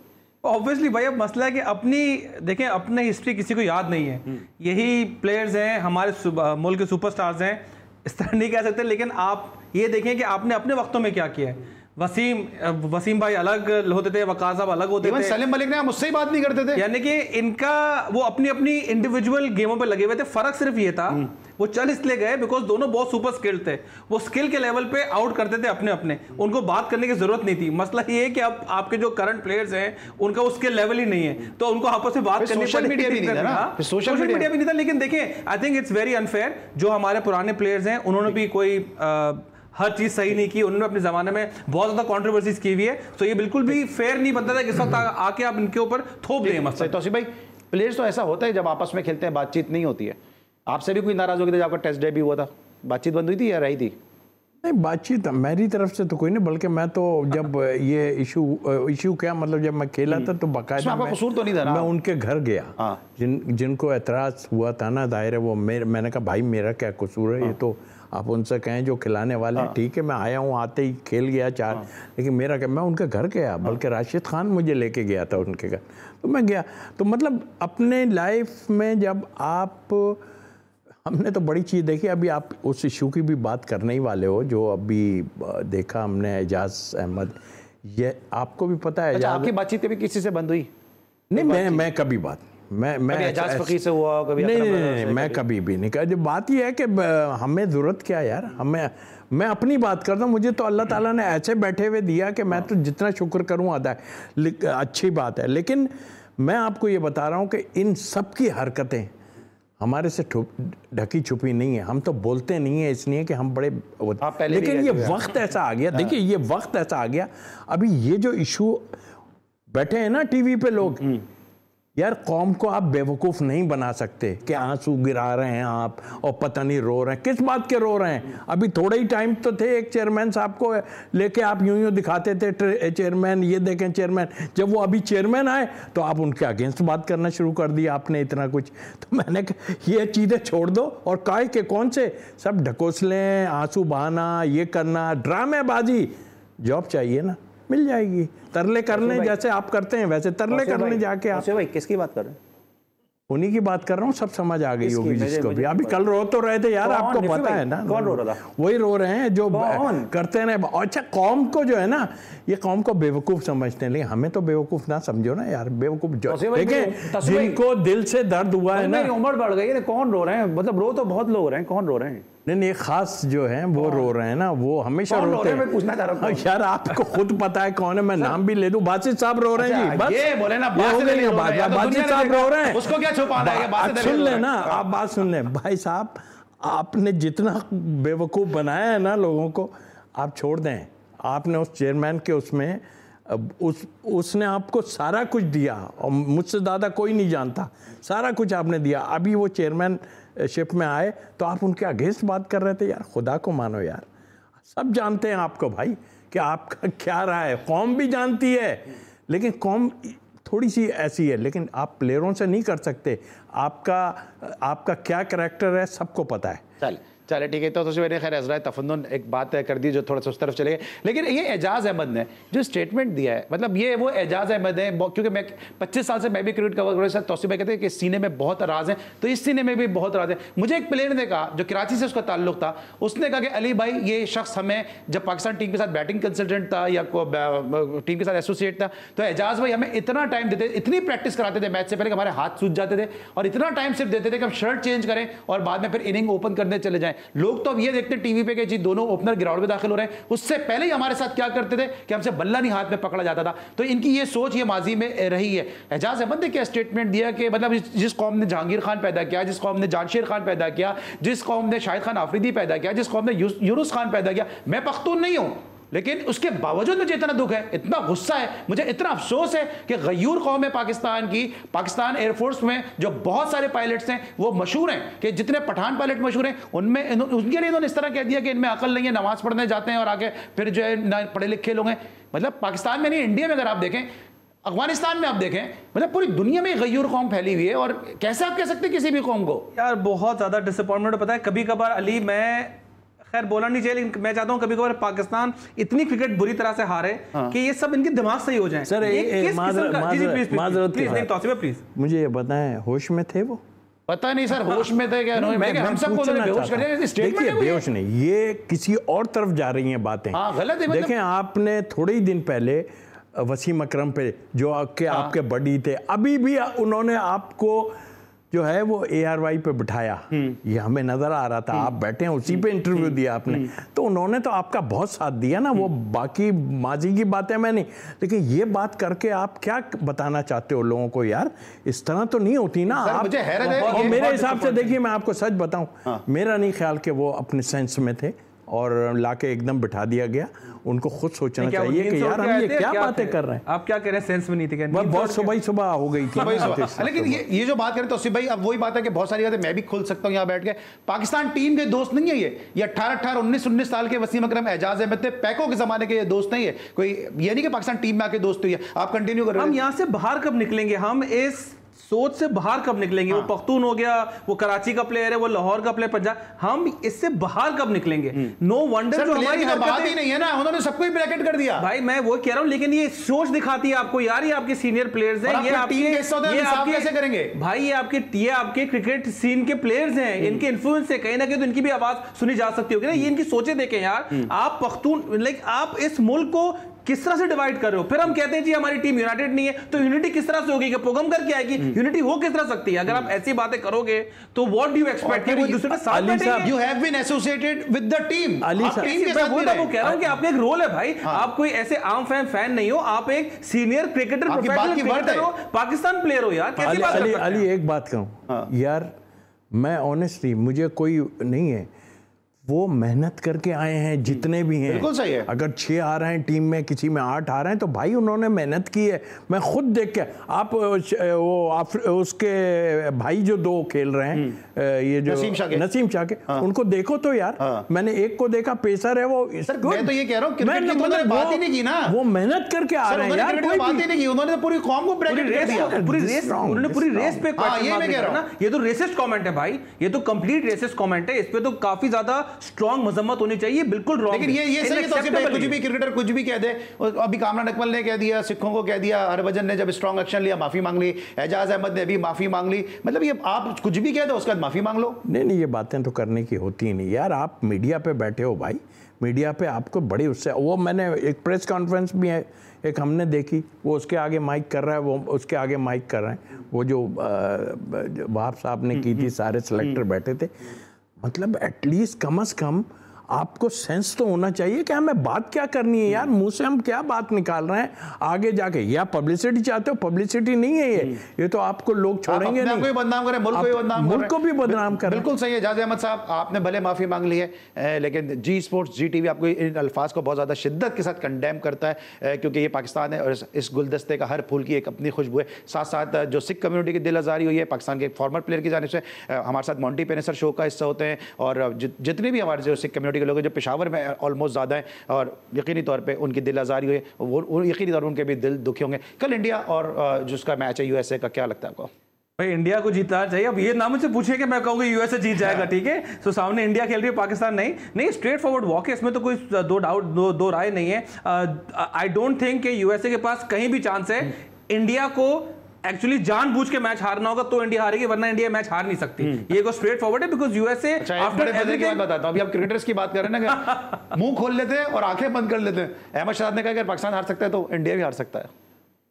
[SPEAKER 3] ऑब्वियसली भाई अब मसला है कि अपनी देखें अपने हिस्ट्री किसी को याद नहीं है हम्म। यही प्लेयर्स हैं हमारे मुल्क के सुपरस्टार्स हैं इस तरह नहीं कह सकते लेकिन आप ये देखें कि आपने अपने वक्तों में क्या किया है वसीम वसीम भाई अलग होते थे वकास साहब अलग होते थे सलीम
[SPEAKER 1] मलिक ने मुझसे ही बात नहीं करते थे यानी
[SPEAKER 3] कि इनका वो अपनी अपनी इंडिविजुअल गेमों पे लगे हुए थे फर्क सिर्फ ये था हम्म। वो चल इसलिए गए बिकॉज दोनों बहुत सुपर स्किल्ड थे वो स्किल के लेवल पे आउट करते थे अपने अपने उनको बात करने की जरूरत नहीं थी मसला ये है कि अब आपके जो करंट प्लेयर्स हैं उनका उसके लेवल ही नहीं है तो उनको आपस में बात करने सोशल मीडिया भी नहीं था सोशल मीडिया हाँ। भी नहीं था लेकिन देखिए I think it's very unfair जो हमारे पुराने प्लेयर्स हैं उन्होंने भी कोई हर चीज सही नहीं की उन्होंने अपने जमाने में बहुत ज्यादा कॉन्ट्रोवर्सीज
[SPEAKER 1] की हुई है तो ये बिल्कुल भी फेयर नहीं बनता था कि इस वक्त आके आप इनके ऊपर थोप दें मस्त तो भाई प्लेयर्स तो ऐसा होता है जब आपस में खेलते हैं बातचीत नहीं होती है आपसे भी कोई नाराज हो गया था आपका टेस्ट डे भी हुआ था बातचीत बंद हुई थी या रही थी
[SPEAKER 2] नहीं बातचीत तो मेरी तरफ से तो कोई नहीं बल्कि मैं तो जब ये इशू इशू क्या मतलब जब मैं खेला था तो बकायदा मैं, तो नहीं मैं उनके घर गया हाँ। जिन जिनको एतराज़ हुआ था ना दायरे वो मेरे मैंने कहा भाई मेरा क्या कसूर है ये हाँ। तो आप उनसे कहें जो खिलाने वाले हैं हाँ। ठीक है मैं आया हूँ आते ही खेल गया चार हाँ। लेकिन मेरा क्या मैं उनके घर गया हाँ। बल्कि राशिद खान मुझे लेके गया था उनके घर तो मैं गया तो मतलब अपने लाइफ में जब आप हमने तो बड़ी चीज़ देखी अभी आप उस इशू की भी बात करने ही वाले हो जो अभी देखा हमने एजाज अहमद ये आपको भी पता है अच्छा, आपकी बातचीत भी किसी से बंद हुई नहीं मैं मैं कभी बात मैं मैं कभी फकीर से हुआ कभी नहीं नहीं, नहीं, नहीं मैं कभी भी नहीं कहा बात यह है कि हमें ज़रूरत क्या यार हमें मैं अपनी बात करता हूँ मुझे तो अल्लाह ताला ने ऐसे बैठे हुए दिया कि मैं तो जितना शुक्र करूँ आधा है अच्छी बात है लेकिन मैं आपको ये बता रहा हूँ कि इन सब की हरकतें हमारे से ढकी छुपी नहीं है हम तो बोलते नहीं है इसलिए कि हम बड़े लेकिन ये वक्त ऐसा आ गया हाँ। देखिए ये वक्त ऐसा आ गया अभी ये जो इशू बैठे हैं ना टीवी पे लोग हम्म, हम्म। यार कौम को आप बेवकूफ़ नहीं बना सकते कि आंसू गिरा रहे हैं आप और पता नहीं रो रहे हैं किस बात के रो रहे हैं अभी थोड़ा ही टाइम तो थे एक चेयरमैन साहब को लेके आप यूं यूं दिखाते थे चेयरमैन ये देखें चेयरमैन जब वो अभी चेयरमैन आए तो आप उनके अगेंस्ट बात करना शुरू कर दिया आपने इतना कुछ तो मैंने ये चीज़ें छोड़ दो और काय के कौन से सब ढकोसलें आंसू बहाना ये करना ड्रामेबाजी जॉब चाहिए ना मिल जाएगी तरले करने जैसे आप करते हैं वैसे तरले करने जाके
[SPEAKER 1] आप भाई किसकी बात कर रहे
[SPEAKER 2] हैं उन्हीं की बात कर रहा हूँ सब समझ आ गई होगी जिसको भी अभी कल रो तो रहे थे यार आपको पता है ना कौन रो रहा था वही रो रहे हैं जो करते ना अच्छा कौम को जो है ना ये कौम को बेवकूफ समझते हैं लेकिन हमें तो बेवकूफ ना समझो ना यार बेवकूफ जो देखिए जिनको दिल से दर्द हुआ है ना उम्र बढ़ गई है कौन रो रहे हैं मतलब रो तो बहुत लोग रहे हैं कौन रो रहे हैं नहीं नहीं खास जो है वो हाँ। रो रहे हैं ना वो हमेशा रोते हैं मैं पूछना चाह रहा हूँ हाँ, यार आपको खुद पता है कौन है मैं नाम भी ले दूं बासित साहब रो रहे हैं अच्छा, जी बस ये बोले ना बासित साहब रो रहे हैं उसको क्या छुपाना है सुन ले ना हाँ। आप बात सुन ले भाई साहब आपने जितना बेवकूफ़ बनाया है ना लोगों को आप छोड़ दें आपने उस चेयरमैन के उसमें उस उसने आपको सारा कुछ दिया और मुझसे ज़्यादा कोई नहीं जानता सारा कुछ आपने दिया अभी वो चेयरमैन शिप में आए तो आप उनके अगेंस्ट बात कर रहे थे यार खुदा को मानो यार सब जानते हैं आपको भाई कि आपका *laughs* क्या रहा है कौम भी जानती है लेकिन कौम थोड़ी सी ऐसी है लेकिन आप प्लेयरों से नहीं कर सकते आपका आपका क्या करेक्टर है सबको पता है
[SPEAKER 1] चल चले ठीक है तो सबसे खैर अजरा तफन एक बात तय कर दी जो थोड़ा सा उस तरफ चले गए लेकिन ये एजाज अहमद ने जो स्टेटमेंट दिया है मतलब ये वो एजाज अहमद है क्योंकि मैं पच्चीस साल से मैं भी क्रिकेट कवर कर तो तोसी भाई कहते हैं कि सीने में बहुत राज हैं तो इस सीने में भी बहुत राज है मुझे एक प्लेयर ने कहा जो कराची से उसका ताल्लुक था उसने कहा कि अली भाई ये शख्स हमें जब पाकिस्तान टीम के साथ बैटिंग कंसल्टेंट था या टीम के साथ एसोसिएट था तो एजाज भाई हमें इतना टाइम देते इतनी प्रैक्टिस कराते थे मैच से पहले हमारे हाथ सूझ जाते थे और इतना टाइम सिर्फ देते थे कि हम शर्ट चेंज करें और बाद में फिर इनिंग ओपन करने चले जाएँ हैं लोग तो अब ये देखते हैं टीवी पे कि जी दोनों ओपनर ग्राउंड में दाखिल हो रहे हैं उससे पहले ही हमारे साथ क्या करते थे कि हमसे बल्ला नहीं हाथ में पकड़ा जाता था तो इनकी ये सोच ये माजी में रही है एजाज अहमद ने क्या स्टेटमेंट दिया कि मतलब जिस कौम ने जहांगीर खान पैदा किया जिस कौम ने जानशेर खान पैदा किया जिस कौम ने शाहिद खान आफरीदी पैदा किया जिस कौम ने यूनुस खान पैदा किया मैं पख्तून नहीं हूँ लेकिन उसके बावजूद मुझे इतना दुख है इतना गुस्सा है मुझे इतना अफसोस है कि गयूर कौम है पाकिस्तान की पाकिस्तान एयरफोर्स में जो बहुत सारे पायलट्स हैं वो मशहूर हैं कि जितने पठान पायलट मशहूर हैं उनमें उनके लिए इन्होंने इस तरह कह दिया कि इनमें अकल नहीं है नमाज पढ़ने जाते हैं और आगे फिर जो है पढ़े लिखे लोग हैं मतलब पाकिस्तान में नहीं इंडिया में अगर आप देखें अफगानिस्तान में आप देखें मतलब पूरी दुनिया में गयूर कौम फैली हुई है और कैसे आप कह सकते हैं किसी भी कौम को यार बहुत ज़्यादा डिसअपॉइंटमेंट पता है कभी कभार अली
[SPEAKER 3] मैं खैर बोला नहीं चाहिए लेकिन मैं चाहता हूँ कभी कभार पाकिस्तान इतनी क्रिकेट बुरी तरह से हारे हाँ। कि ये सब इनके दिमाग सही हो जाए सर प्लीज
[SPEAKER 2] मुझे ये बताएं होश में थे वो
[SPEAKER 1] पता नहीं सर होश में थे क्या मैं, मैं हम सब को बेहोश कर देखिए बेहोश
[SPEAKER 2] नहीं ये किसी और तरफ जा रही हैं बातें हाँ, गलत है मतलब- देखें आपने थोड़े ही दिन पहले वसीम अकरम पे जो के हाँ। आपके बड़ी थे अभी भी उन्होंने आपको जो है वो ए आर वाई पे बिठाया हम्म। ये हमें नजर आ रहा था हम्म। आप बैठे हैं उसी पे इंटरव्यू हम्म। दिया आपने तो उन्होंने तो आपका बहुत साथ दिया ना वो बाकी माजी की बातें मैं नहीं लेकिन ये बात करके आप क्या बताना चाहते हो लोगों को यार इस तरह तो नहीं होती ना आप मुझे मेरे हिसाब तो से देखिए मैं आपको सच बताऊं हाँ। मेरा नहीं ख्याल कि वो अपने सेंस में थे और ला के एकदम बिठा दिया गया उनको खुद सोचना चाहिए कि यार हम ये क्या, बातें कर रहे हैं
[SPEAKER 1] आप क्या कह रहे हैं सेंस में नहीं थी बहुत सुबह ही
[SPEAKER 2] सुबह हो गई थी हाँ, लेकिन ये
[SPEAKER 1] ये जो बात करें तो भाई अब वही बात है कि बहुत सारी बातें मैं भी खुल सकता हूँ यहाँ बैठ के पाकिस्तान टीम के दोस्त नहीं है ये ये अट्ठारह अट्ठारह उन्नीस उन्नीस साल के वसीम अक्रम एजाज अहमद थे पैकों के जमाने के ये दोस्त नहीं है कोई ये नहीं कि पाकिस्तान टीम में आके दोस्त हुई है आप कंटिन्यू कर रहे हैं हम यहाँ से बाहर कब निकलेंगे हम इस सोच
[SPEAKER 3] से बाहर कब निकलेंगे हाँ। वो पख्तून हो गया वो कराची का प्लेयर है वो लाहौर का प्लेयर पंजाब हम इससे बाहर कब निकलेंगे नो हम्म। वंडर जो हमारी बात ही नहीं है ना उन्होंने सबको ही ब्रैकेट कर दिया भाई मैं वो कह रहा हूँ लेकिन ये सोच दिखाती है आपको यार ये आपके सीनियर प्लेयर्स हैं ये आपके ये कैसे करेंगे भाई ये आपके ये आपके क्रिकेट सीन के प्लेयर्स हैं हम्म। इनके इन्फ्लुएंस से कहीं ना कहीं तो इनकी भी आवाज सुनी जा सकती होगी ना ये हम्म। इनकी सोचे देखें यार आप पख्तून लाइक आप इस मुल्क को किस तरह से डिवाइड कर रहे हो फिर हम कहते हैं जी हमारी टीम यूनाइटेड नहीं है तो यूनिटी किस तरह से होगी पोगम करके आएगी यूनिटी हम्म। हो किस तरह सकती है अगर आप हम्म। ऐसी बातें करोगे तो वॉट डू एक्सपेक्ट कि दूसरे के साथ अली साहब you have been associated with the team Ali साहब टीम के वो कह रहा हूं कि आपका एक रोल है भाई हाँ। आप कोई ऐसे आम फैन फैन नहीं हो आप एक सीनियर क्रिकेटर प्रोफेशनल क्रिकेटर हो पाकिस्तान प्लेयर हो यार कैसी बात
[SPEAKER 2] अली एक बात कहूं हाँ। यार मैं ऑनेस्टली मुझे कोई नहीं है वो मेहनत करके आए हैं हम्म। जितने भी हैं बिल्कुल सही है अगर छह आ रहे हैं टीम में किसी में आठ आ रहे हैं तो भाई उन्होंने मेहनत की है मैं खुद देख के आप वो आप उसके भाई जो दो खेल रहे हैं हम्म। ये जो नसीम शाह के नसीम शाह के हाँ। उनको देखो तो यार हाँ। मैंने एक को देखा पेसर है वो सर मैं तो ये कह रहा हूँ मतलब तो बात ही नहीं की ना वो मेहनत करके आ रहे हैं यार कोई बात ही नहीं की
[SPEAKER 1] उन्होंने तो पूरी कॉम को ब्रैकेट पूरी रेस उन्होंने पूरी रेस पे हाँ,
[SPEAKER 3] ये तो रेसिस्ट कॉमेंट है भाई ये तो कंप्लीट रेसिस्ट कॉमेंट है इस पर तो काफी ज्यादा स्ट्रॉन्ग मजम्मत होनी चाहिए बिल्कुल लेकिन ये ये सही तो कुछ भी
[SPEAKER 1] क्रिकेटर कुछ भी कह दे अभी कामरान अकमल ने कह दिया सिखों को कह दिया हरभजन ने जब स्ट्रॉन्ग एक्शन लिया माफी मांग ली एजाज अहमद ने भी माफी मांग ली मतलब ये आप कुछ भी कह दो उसके बाद माफी मांग लो
[SPEAKER 2] नहीं नहीं ये बातें तो करने की होती ही नहीं यार आप मीडिया पे बैठे हो भाई मीडिया पे आपको बड़ी उससे वो मैंने एक प्रेस कॉन्फ्रेंस भी है एक हमने देखी वो उसके आगे माइक कर रहा है वो उसके आगे माइक कर रहे हैं वो जो वहाब साहब ने की थी हम्म, हम्म। सारे सेलेक्टर हम्म। बैठे थे मतलब एटलीस्ट कम अज़ कम आपको सेंस तो होना चाहिए कि हमें बात क्या करनी है यार मुंह से हम क्या बात निकाल रहे हैं आगे जाके या पब्लिसिटी चाहते हो पब्लिसिटी नहीं है ये हम्म। ये तो आपको लोग छोड़ेंगे आप नहीं बदनाम करें मुल्क को भी बदनाम मुल्क को भी बदनाम करें बिल्कुल
[SPEAKER 1] सही है जाज अहमद साहब आपने भले माफ़ी मांग ली है लेकिन जी स्पोर्ट्स जी टी आपको इन अल्फाज को बहुत ज़्यादा शिद्दत के साथ कंडेम करता है क्योंकि ये पाकिस्तान है और इस गुलदस्ते का हर फूल की एक अपनी खुशबू है साथ साथ जो सिख कम्युनिटी की दिल आजारी हुई है पाकिस्तान के एक फॉर्मर प्लेयर की जानब से हमारे साथ मॉन्टी पेनेसर शो का हिस्सा होते हैं और जितने भी हमारे जो सिख कम्युनिटी के लोग जो पेशावर में ऑलमोस्ट ज़्यादा हैं और यकीनी तौर पर उनकी दिल आज़ारी हुई वो यकीनी तौर पर उनके भी दिल दुखी होंगे कल इंडिया और जिसका मैच है यूएसए का क्या लगता है आपको
[SPEAKER 3] भाई इंडिया को जीतना चाहिए अब ये ना मुझसे पूछिए कि मैं कहूँगी यूएसए जीत जाएगा ठीक है सो हाँ। सामने इंडिया खेल रही है पाकिस्तान नहीं नहीं स्ट्रेट फॉरवर्ड वॉक है इसमें तो कोई दो डाउट दो, दो राय नहीं है आई डोंट थिंक कि यूएसए के पास कहीं भी चांस है हम्म। इंडिया को एक्चुअली जान बुझ के मैच हारना होगा तो इंडिया हारेगी वरना इंडिया मैच हार नहीं सकती हम्म। ये को स्ट्रेट फॉरवर्ड है because USA after every game बताता हूं
[SPEAKER 1] अभी आप क्रिकेटर्स की बात कर रहे हैं ना *laughs* मुंह खोल लेते हैं और आंखें बंद कर लेते हैं अहमद शहजाद ने कहा अगर पाकिस्तान हार सकता है तो इंडिया भी हार सकता है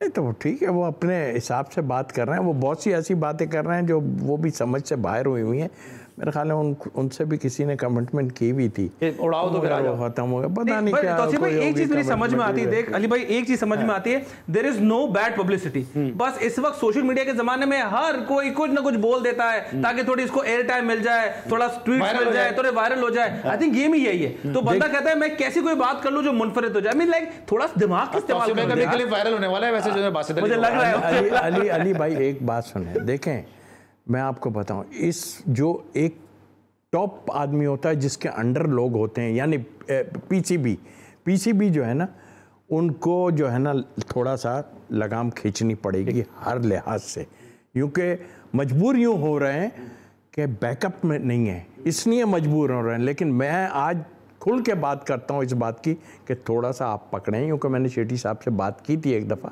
[SPEAKER 2] नहीं तो ठीक है वो अपने हिसाब से बात कर रहे हैं वो बहुत सी ऐसी बातें कर रहे हैं जो वो भी समझ से बाहर हुई हुई हैं मेरे ख्याल है उन उनसे भी किसी ने कमिटमेंट की हुई थी उड़ाओ तो फिर खत्म हो गया पता नहीं क्या तो भाई एक चीज मेरी समझ में आती है देख
[SPEAKER 3] अली भाई एक चीज समझ में हाँ। आती है there is no bad publicity बस इस वक्त सोशल मीडिया के जमाने में हर कोई कुछ ना कुछ बोल देता है हम्म। ताकि थोड़ी इसको एयर टाइम मिल जाए थोड़ा ट्वीट मिल जाए थोड़े वायरल हो जाए आई थिंक गेम ही यही है हम्म। तो बंदा कहता है मैं कैसी कोई बात कर लूं जो मुनफरद हो जाए मीन लाइक थोड़ा सा दिमाग का
[SPEAKER 1] इस्तेमाल करने के लिए वायरल होने वाला है वैसे जो मुझे लग रहा है अली
[SPEAKER 2] अली भाई एक बात सुने देखें मैं आपको बताऊं इस जो एक टॉप आदमी होता है जिसके अंडर लोग होते हैं यानी पीसीबी पीसीबी जो है ना उनको जो है ना थोड़ा सा लगाम खींचनी पड़ेगी हर लिहाज से क्योंकि मजबूर यूँ हो रहे हैं कि बैकअप में नहीं है इसलिए मजबूर हो रहे हैं लेकिन मैं आज खुल के बात करता हूँ इस बात की कि थोड़ा सा आप पकड़ें क्योंकि मैंने शेट्टी साहब से बात की थी एक दफ़ा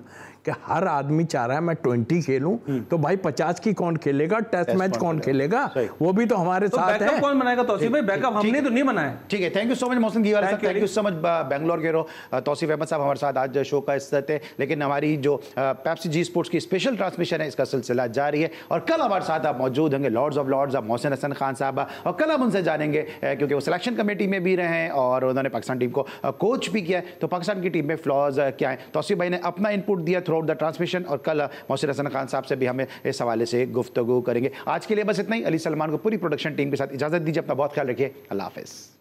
[SPEAKER 2] कि हर आदमी चाह रहा है मैं ट्वेंटी खेलूं तो भाई पचास की कौन खेलेगा टेस्ट मैच कौन खेलेगा वो भी तो हमारे तो साथ है कौन बनाएगा तौसीफ भाई बैकअप हमने तो
[SPEAKER 1] नहीं बनाया ठीक है thank you so much Mohsin की thank you so much Bangalore के रो तोसीफ अहमद साहब हमारे साथ आज शो का हिस्सा थे लेकिन हमारी जो पैप्सी जी स्पोर्ट्स की स्पेशल ट्रांसमिशन है इसका सिलसिला जारी है और कल हमारे साथ आप मौजूद होंगे लॉर्ड्स ऑफ लॉर्ड्स आप मोहसिन हसन खान साहब और कल हम उनसे जानेंगे क्योंकि वो सिलेक्शन कमेटी में भी रहे हैं और उन्होंने पाकिस्तान टीम को कोच भी किया है तो पाकिस्तान की टीम में फ्लॉज क्या है तोसीफ भाई ने अपना इनपुट दिया थ्रू आउट द ट्रांसमिशन और कल मोहसिन हसन खान साहब से भी हमें इस हवाले से गुफ्तु करेंगे आज के लिए बस इतना ही अली सलमान को पूरी प्रोडक्शन टीम के साथ इजाज़त दीजिए अपना बहुत ख्याल रखिए अल्लाह हाफिज़